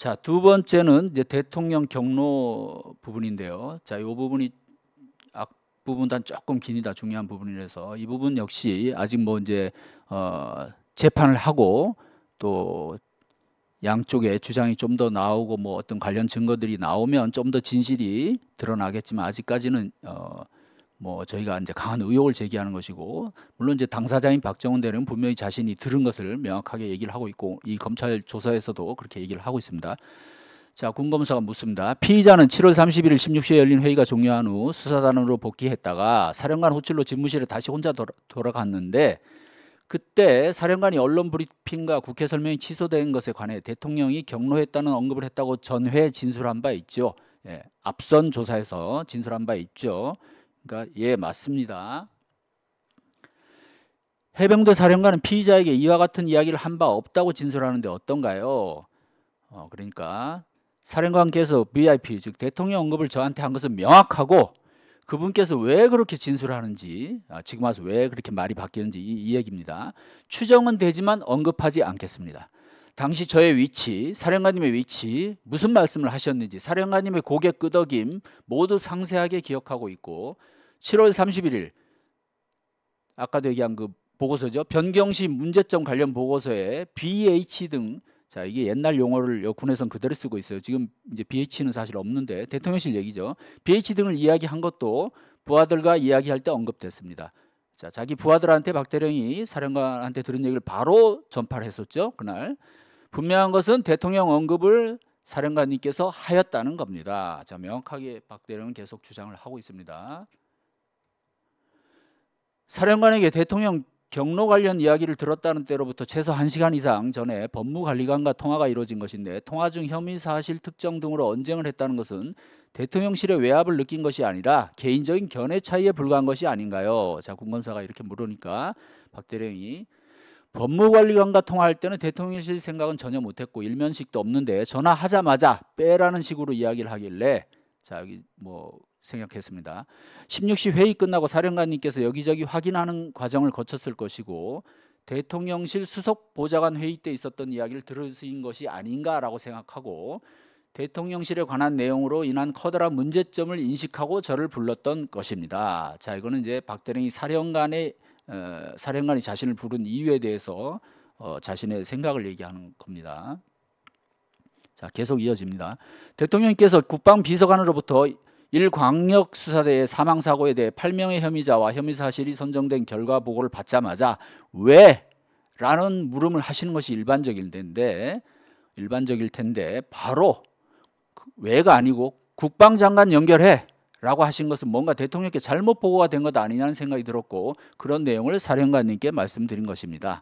자, 두 번째는 이제 대통령 경로 부분인데요. 자, 이 부분이 앞부분단 조금 긴이다 중요한 부분이라서 이 부분 역시 아직 뭐 이제 어, 재판을 하고 또양쪽에 주장이 좀 더 나오고 뭐 어떤 관련 증거들이 나오면 좀 더 진실이 드러나겠지만 아직까지는 어, 뭐 저희가 이제 강한 의혹을 제기하는 것이고 물론 이제 당사자인 박정훈 대리는 분명히 자신이 들은 것을 명확하게 얘기를 하고 있고 이 검찰 조사에서도 그렇게 얘기를 하고 있습니다. 자, 군 검사가 묻습니다. 피의자는 7월 31일 16시에 열린 회의가 종료한 후 수사단으로 복귀했다가 사령관 호출로 집무실에 다시 혼자 돌아, 돌아갔는데 그때 사령관이 언론 브리핑과 국회 설명이 취소된 것에 관해 대통령이 경로했다는 언급을 했다고 전회에 진술한 바 있죠. 예, 앞선 조사에서 진술한 바 있죠. 그러니까 예 맞습니다. 해병대 사령관은 피의자에게 이와 같은 이야기를 한 바 없다고 진술하는데 어떤가요? 어, 그러니까 사령관께서 VIP 즉 대통령 언급을 저한테 한 것은 명확하고 그분께서 왜 그렇게 진술하는지 아, 지금 와서 왜 그렇게 말이 바뀌는지 이, 이 얘기입니다. 추정은 되지만 언급하지 않겠습니다. 당시 저의 위치, 사령관님의 위치, 무슨 말씀을 하셨는지 사령관님의 고개 끄덕임 모두 상세하게 기억하고 있고 7월 31일 아까도 얘기한 그 보고서죠. 변경시 문제점 관련 보고서에 BH 등 자, 이게 옛날 용어를 군에선 그대로 쓰고 있어요. 지금 이제 BH는 사실 없는데 대통령실 얘기죠. BH 등을 이야기한 것도 부하들과 이야기할 때 언급됐습니다. 자, 자기 부하들한테 박대령이 사령관한테 들은 얘기를 바로 전파를 했었죠. 그날. 분명한 것은 대통령 언급을 사령관님께서 하였다는 겁니다. 자, 명확하게 박 대령은 계속 주장을 하고 있습니다. 사령관에게 대통령 경로 관련 이야기를 들었다는 때로부터 최소 1시간 이상 전에 법무관리관과 통화가 이루어진 것인데 통화 중 혐의 사실 특정 등으로 언쟁을 했다는 것은 대통령실의 외압을 느낀 것이 아니라 개인적인 견해 차이에 불과한 것이 아닌가요? 자, 군검사가 이렇게 물으니까 박 대령이 법무관리관과 통화할 때는 대통령실 생각은 전혀 못했고 일면식도 없는데 전화하자마자 빼라는 식으로 이야기를 하길래 자 여기 뭐 생각했습니다. 16시 회의 끝나고 사령관님께서 여기저기 확인하는 과정을 거쳤을 것이고 대통령실 수석 보좌관 회의 때 있었던 이야기를 들으신 것이 아닌가라고 생각하고 대통령실에 관한 내용으로 인한 커다란 문제점을 인식하고 저를 불렀던 것입니다. 자 이거는 이제 박대령이 사령관의 어, 사령관이 자신을 부른 이유에 대해서 어, 자신의 생각을 얘기하는 겁니다. 자, 계속 이어집니다. 대통령께서 국방비서관으로부터 일광역수사대의 사망사고에 대해 8명의 혐의자와 혐의 사실이 선정된 결과 보고를 받자마자 왜? 라는 물음을 하시는 것이 일반적일 텐데 일반적일 텐데 바로 그 왜가 아니고 국방장관 연결해 라고 하신 것은 뭔가 대통령께 잘못 보고가 된 것 아니냐는 생각이 들었고 그런 내용을 사령관님께 말씀드린 것입니다.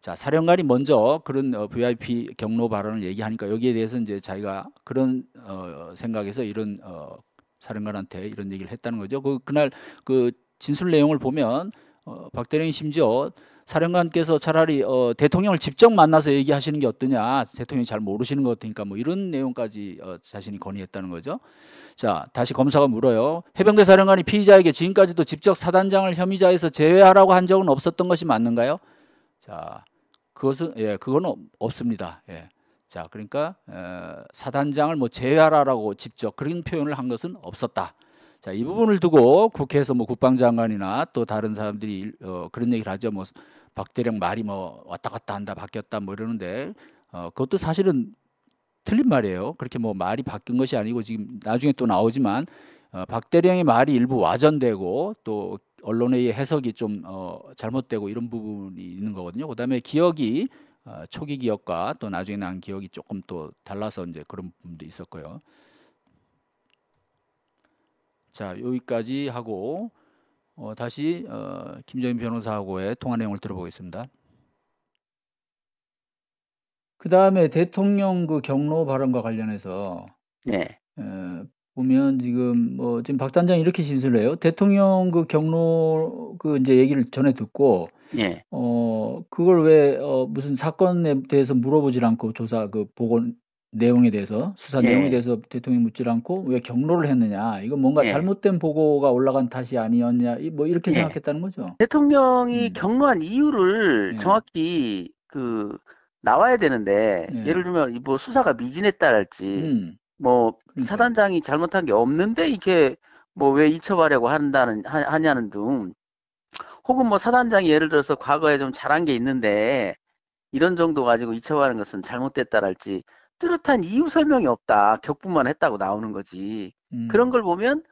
자, 사령관이 먼저 그런 어, VIP 경로 발언을 얘기하니까 여기에 대해서 이제 자기가 그런 어, 생각에서 이런 어, 사령관한테 이런 얘기를 했다는 거죠. 그 그날 그 진술 내용을 보면 어, 박대령이 심지어 사령관께서 차라리 어, 대통령을 직접 만나서 얘기하시는 게 어떠냐. 대통령이 잘 모르시는 것 같으니까 뭐 이런 내용까지 어, 자신이 건의했다는 거죠. 자, 다시 검사가 물어요. 해병대 사령관이 피의자에게 지금까지도 직접 사단장을 혐의자에서 제외하라고 한 적은 없었던 것이 맞는가요? 자, 그것은 예, 그건 없습니다. 예. 자, 그러니까 에, 어, 사단장을 뭐제외하라고 직접 그런 표현을 한 것은 없었다. 자, 이 부분을 두고 국회에서 뭐 국방장관이나 또 다른 사람들이 어, 그런 얘기를 하죠. 뭐 박대령 말이 뭐 왔다 갔다 한다 바뀌었다 뭐 이러는데 어, 그것도 사실은 틀린 말이에요. 그렇게 뭐 말이 바뀐 것이 아니고 지금 나중에 또 나오지만 어, 박대령의 말이 일부 와전되고 또 언론의 해석이 좀 어, 잘못되고 이런 부분이 있는 거거든요. 그다음에 기억이 어, 초기 기억과 또 나중에 난 기억이 조금 또 달라서 이제 그런 부분도 있었고요. 자 여기까지 하고 어, 다시 어, 김정인 변호사하고의 통화 내용을 들어보겠습니다. 그 다음에 대통령 그 경로 발언과 관련해서 네. 어, 보면 지금 뭐 지금 박 단장 이렇게 진술해요. 을 대통령 그 경로 그 이제 얘기를 전에 듣고 네. 어 그걸 왜 어, 무슨 사건에 대해서 물어보질 않고 조사 그 보건 내용에 대해서 수사 예. 내용에 대해서 대통령이 묻질 않고 왜 경로를 했느냐 이건 뭔가 예. 잘못된 보고가 올라간 탓이 아니었냐 뭐 이렇게 예. 생각했다는 거죠. 대통령이 음. 경로한 이유를 예. 정확히 그 나와야 되는데 예. 예를 들면 뭐 수사가 미진했다랄지 음. 뭐 그러니까. 사단장이 잘못한 게 없는데 이게 뭐왜잊혀가려고 한다는 하, 냐는등 혹은 뭐 사단장이 예를 들어서 과거에 좀 잘한 게 있는데 이런 정도 가지고 잊혀가는 것은 잘못됐다랄지 뚜렷한 이유 설명이 없다. 격분만 했다고 나오는 거지. 음. 그런 걸 보면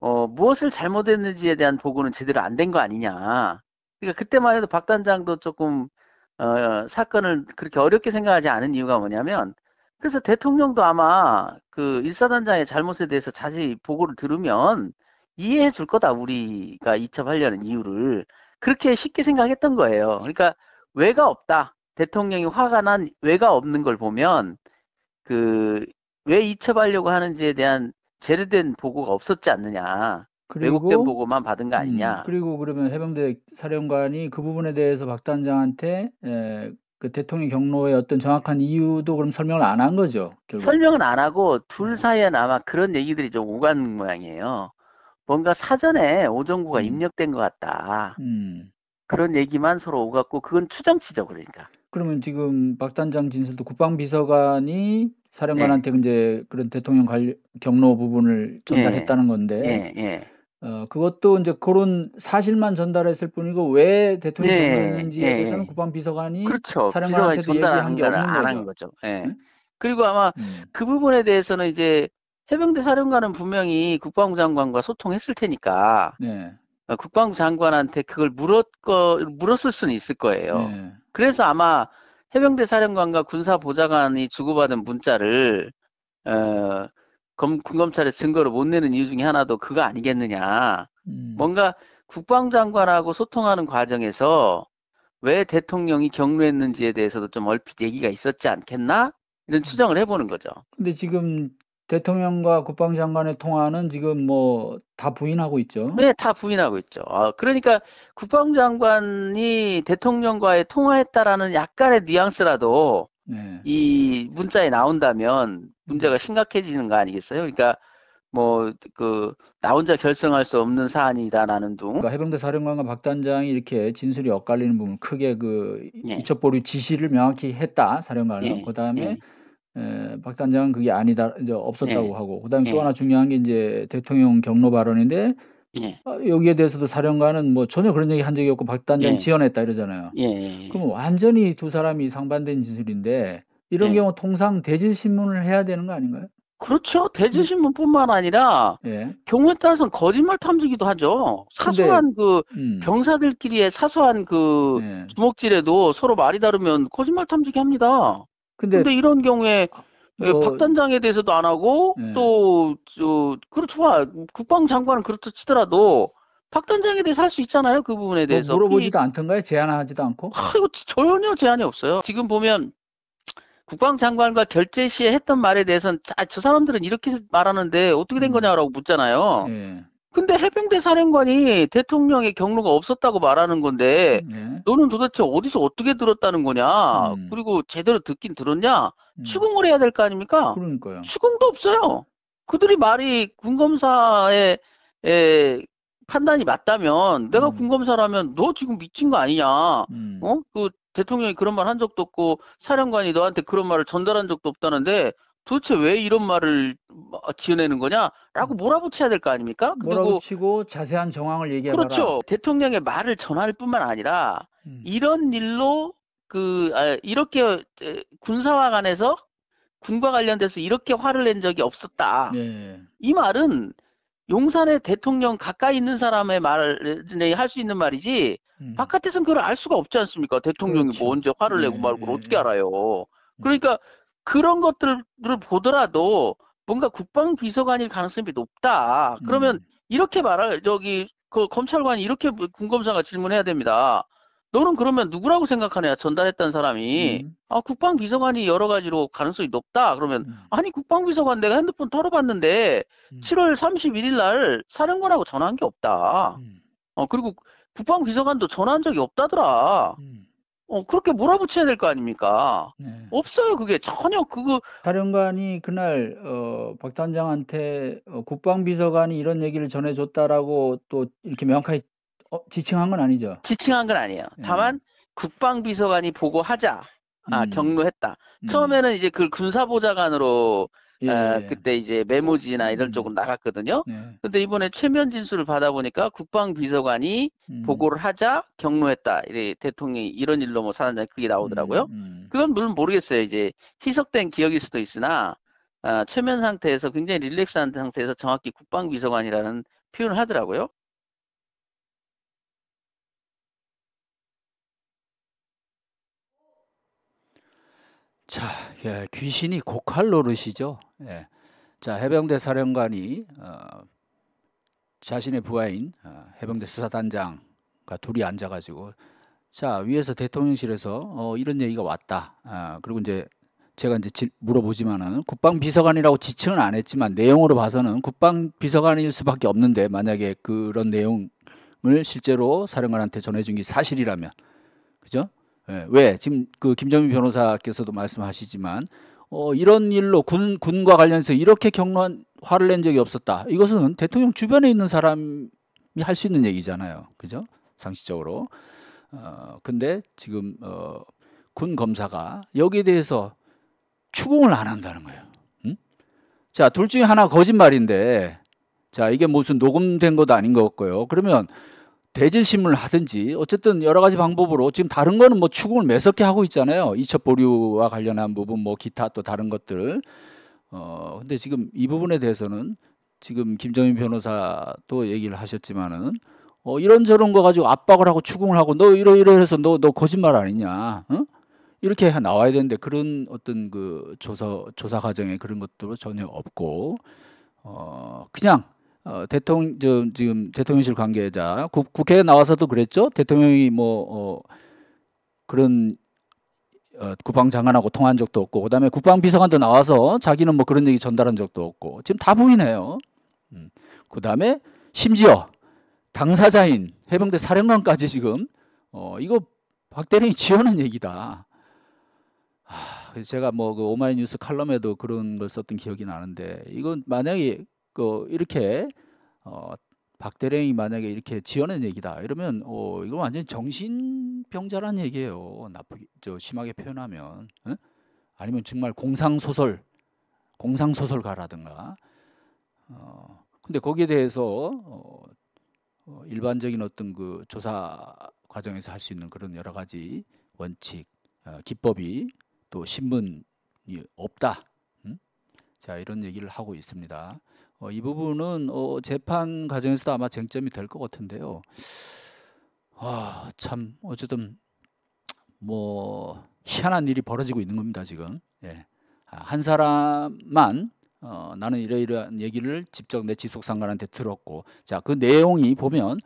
어, 무엇을 잘못했는지에 대한 보고는 제대로 안 된 거 아니냐. 그러니까 그때만 해도 박 단장도 조금 어, 사건을 그렇게 어렵게 생각하지 않은 이유가 뭐냐면 그래서 대통령도 아마 그 일사단장의 잘못에 대해서 자세히 보고를 들으면 이해해 줄 거다 우리가 이첩하려는 이유를 그렇게 쉽게 생각했던 거예요. 그러니까 왜가 없다 대통령이 화가 난 왜가 없는 걸 보면 그왜 이첩하려고 하는지에 대한 제대된 보고가 없었지 않느냐. 그리고, 왜곡된 보고만 받은 거 아니냐. 음, 그리고 그러면 해병대 사령관이 그 부분에 대해서 박 단장한테 에, 그 대통령 경로에 어떤 정확한 이유도 그럼 설명을 안 한 거죠. 결국. 설명은 안 하고 둘 음. 사이에 아마 그런 얘기들이 좀 오간 모양이에요. 뭔가 사전에 오정구가 음. 입력된 것 같다. 음. 그런 얘기만 서로 오갔고 그건 추정치죠 그러니까. 그러면 지금 박 단장 진술도 국방비서관이 사령관한테 네. 이제 그런 대통령 관리, 경로 부분을 전달했다는 예. 건데 예, 예. 어, 그것도 이제 그런 사실만 전달했을 뿐이고 왜 대통령이 전달했지에 네. 예. 대해서는 국방비서관이 그렇죠. 사령관한테도 얘기한 게 없는 안한 거죠. 예. 그리고 아마 음. 그 부분에 대해서는 이제 해병대 사령관은 분명히 국방부 장관과 소통했을 테니까 네. 국방부 장관한테 그걸 물었 거 물었을 수는 있을 거예요. 네. 그래서 아마 해병대 사령관과 군사보좌관이 주고받은 문자를 어, 검, 군검찰의 증거로 못 내는 이유 중에 하나도 그거 아니겠느냐. 음. 뭔가 국방장관하고 소통하는 과정에서 왜 대통령이 경로했는지에 대해서도 좀 얼핏 얘기가 있었지 않겠나? 이런 음. 추정을 해보는 거죠. 근데 지금 대통령과 국방장관의 통화는 지금 뭐 다 부인하고 있죠. 네, 다 부인하고 있죠. 아, 그러니까 국방장관이 대통령과의 통화했다라는 약간의 뉘앙스라도 네. 이 문자에 나온다면 문제가 심각해지는 거 아니겠어요? 그러니까 뭐 그나 혼자 결성할수 없는 사안이다라는 둥. 그러니까 해병대 사령관과 박 단장이 이렇게 진술이 엇갈리는 부분 크게 그 예. 이첩보류 지시를 명확히 했다 사령관은 예. 그다음에 예. 박 단장은 그게 아니다, 이제 없었다고 네. 하고, 그 다음에 네. 또 예. 하나 중요한 게 이제 대통령 경로 발언인데, 네. 아, 여기에 대해서도 사령관은 뭐 전혀 그런 얘기 한 적이 없고 박 단장이 지연했다 이러잖아요. 그럼 완전히 두 사람이 상반된 진술인데, 이런 경우 통상 대질신문을 해야 되는 거 아닌가요? 그렇죠. 대질신문뿐만 음. 아니라 예. 경우에 따라서는 거짓말 탐지기도 하죠. 사소한 근데, 그 음. 병사들끼리의 사소한 그 예. 주먹질에도 서로 말이 다르면 거짓말 탐지기 합니다. 근데, 근데 이런 경우에 예, 뭐, 박 단장에 대해서도 안 하고 네. 또 저, 그렇죠. 국방장관은 그렇다 치더라도 박 단장에 대해서 할 수 있잖아요. 그 부분에 뭐 대해서 뭐 물어보지도 이, 않던가요? 제안하지도 않고? 아, 이거 전혀 제한이 없어요. 지금 보면 국방장관과 결재 시에 했던 말에 대해서는 아, 저 사람들은 이렇게 말하는데 어떻게 된 음. 거냐라고 묻잖아요. 네. 근데 해병대 사령관이 대통령의 경로가 없었다고 말하는 건데 네. 너는 도대체 어디서 어떻게 들었다는 거냐 음. 그리고 제대로 듣긴 들었냐 음. 추궁을 해야 될 거 아닙니까? 그러니까요. 추궁도 없어요. 그들이 말이 군검사의 에, 판단이 맞다면 내가 음. 군검사라면 너 지금 미친 거 아니냐? 음. 어? 그 대통령이 그런 말 한 적도 없고 사령관이 너한테 그런 말을 전달한 적도 없다는데 도대체 왜 이런 말을 어, 지어내는 거냐라고 음. 몰아붙여야 될 거 아닙니까? 몰아붙이고 자세한 정황을 얘기해라. 그렇죠. 대통령의 말을 전할 뿐만 아니라 음. 이런 일로 그 아, 이렇게 군사와 관해서 군과 관련돼서 이렇게 화를 낸 적이 없었다. 네. 이 말은 용산의 대통령 가까이 있는 사람의 말에 할수 있는 말이지 음. 바깥에서는 그걸 알 수가 없지 않습니까? 대통령이 그렇죠. 예, 뭐 언제 화를 네. 내고 말고 네. 어떻게 예. 알아요? 음. 그러니까 그런 것들을 보더라도 뭔가 국방비서관일 가능성이 높다. 그러면 음. 이렇게 말할 저기 그 검찰관이 이렇게 군검사가 질문해야 됩니다. 너는 그러면 누구라고 생각하냐 전달했던 사람이 음. 아 국방비서관이 여러 가지로 가능성이 높다 그러면 음. 아니 국방비서관 내가 핸드폰 털어봤는데 음. 7월 31일 날 사령관하고 전화한 게 없다 음. 어 그리고 국방비서관도 전화한 적이 없다더라 음. 어, 그렇게 몰아붙여야 될 거 아닙니까? 네. 없어요, 그게. 전혀 그거. 사령관이 그날, 어, 박 단장한테 어, 국방비서관이 이런 얘기를 전해줬다라고 또 이렇게 명확하게 어, 지칭한 건 아니죠? 지칭한 건 아니에요. 네. 다만, 국방비서관이 보고하자. 아, 음. 경로했다. 음. 처음에는 음. 이제 그 군사보좌관으로 예, 아, 예. 그때 이제 메모지나 이런 음. 쪽으로 나갔거든요. 예. 근데 이번에 최면 진술을 받아보니까 국방비서관이 음. 보고를 하자 경로했다. 이래 대통령이 이런 일로 뭐사는장 그게 나오더라고요. 음, 음. 그건 물론 모르겠어요. 이제 희석된 기억일 수도 있으나 아, 최면 상태에서 굉장히 릴렉스한 상태에서 정확히 국방비서관이라는 표현을 하더라고요. 자, 예, 귀신이 곡할 노릇이죠. 예. 자 해병대 사령관이 어, 자신의 부하인 어, 해병대 수사단장과 둘이 앉아가지고 자 위에서 대통령실에서 어, 이런 얘기가 왔다. 아, 그리고 이제 제가 이제 지, 물어보지만은 국방비서관이라고 지칭은 안 했지만 내용으로 봐서는 국방비서관일 수밖에 없는데 만약에 그런 내용을 실제로 사령관한테 전해준 게 사실이라면 그죠? 예, 왜 지금 그 김정민 변호사께서도 말씀하시지만 어, 이런 일로 군 군과 관련해서 이렇게 경로한 화를 낸 적이 없었다. 이것은 대통령 주변에 있는 사람이 할 수 있는 얘기잖아요. 그죠? 상식적으로. 어, 근데 지금 어, 군 검사가 여기에 대해서 추궁을 안 한다는 거예요. 응? 자, 둘 중에 하나 거짓말인데, 자, 이게 무슨 녹음된 것도 아닌 것 같고요. 그러면 대질심을 문 하든지 어쨌든 여러 가지 방법으로 지금 다른 거는 뭐 추궁을 매섭게 하고 있잖아요. 이첩 보류와 관련한 부분 뭐 기타 또 다른 것들. 어 근데 지금 이 부분에 대해서는 지금 김정인 변호사도 얘기를 하셨지만은 어 이런저런 거 가지고 압박을 하고 추궁을 하고 너 이러이러해서 너 너 거짓말 아니냐. 응? 이렇게 나와야 되는데 그런 어떤 그 조사 조사 과정에 그런 것도 들 전혀 없고 어 그냥 어, 대통령 저, 지금 대통령실 관계자 국, 국회에 나와서도 그랬죠. 대통령이 뭐 어, 그런 어, 국방장관하고 통한 적도 없고 그다음에 국방비서관도 나와서 자기는 뭐 그런 얘기 전달한 적도 없고 지금 다 부인해요. 음. 그다음에 심지어 당사자인 해병대 사령관까지 지금 어, 이거 박 대령이 지어낸 얘기다. 하, 그래서 제가 뭐그 오마이뉴스 칼럼에도 그런 걸 썼던 기억이 나는데 이건 만약에 그 이렇게 어, 박대령이 만약에 이렇게 지어낸 얘기다 이러면 어, 이거 완전 정신병자란 얘기예요. 나쁘게 저 심하게 표현하면 응? 아니면 정말 공상소설 공상소설가라든가 어, 근데 거기에 대해서 어, 어, 일반적인 어떤 그 조사 과정에서 할 수 있는 그런 여러 가지 원칙, 어, 기법이 또 신문이 없다. 음? 자 이런 얘기를 하고 있습니다. 어, 이 부분은 어, 재판 과정에서도 아마 쟁점이 될 것 같은데요. 아, 참 어쨌든 뭐 희한한 일이 벌어지고 있는 겁니다 지금. 예. 아, 한 사람만 어, 나는 이러이러한 얘기를 직접 내 지속상관한테 들었고 자그 내용이 보면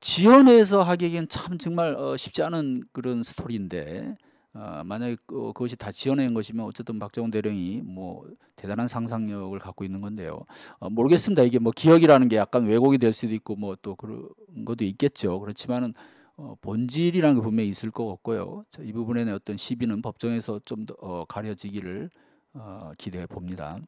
지연해서 하기엔 참 정말 어, 쉽지 않은 그런 스토리인데 어, 만약에 그, 것이다 지어낸 것이면 어쨌든 박정훈 대령이 뭐 대단한 상상력을 갖고 있는 건데요. 어, 모르겠습니다. 이게 뭐 기억이라는 게 약간 왜곡이 될 수도 있고 뭐 또 그런 것도 있겠죠. 그렇지만은 어, 본질이라는 게 분명히 있을 것 같고요. 자, 이 부분에 어떤 시비는 법정에서 좀더 어, 가려지기를 어, 기대해 봅니다.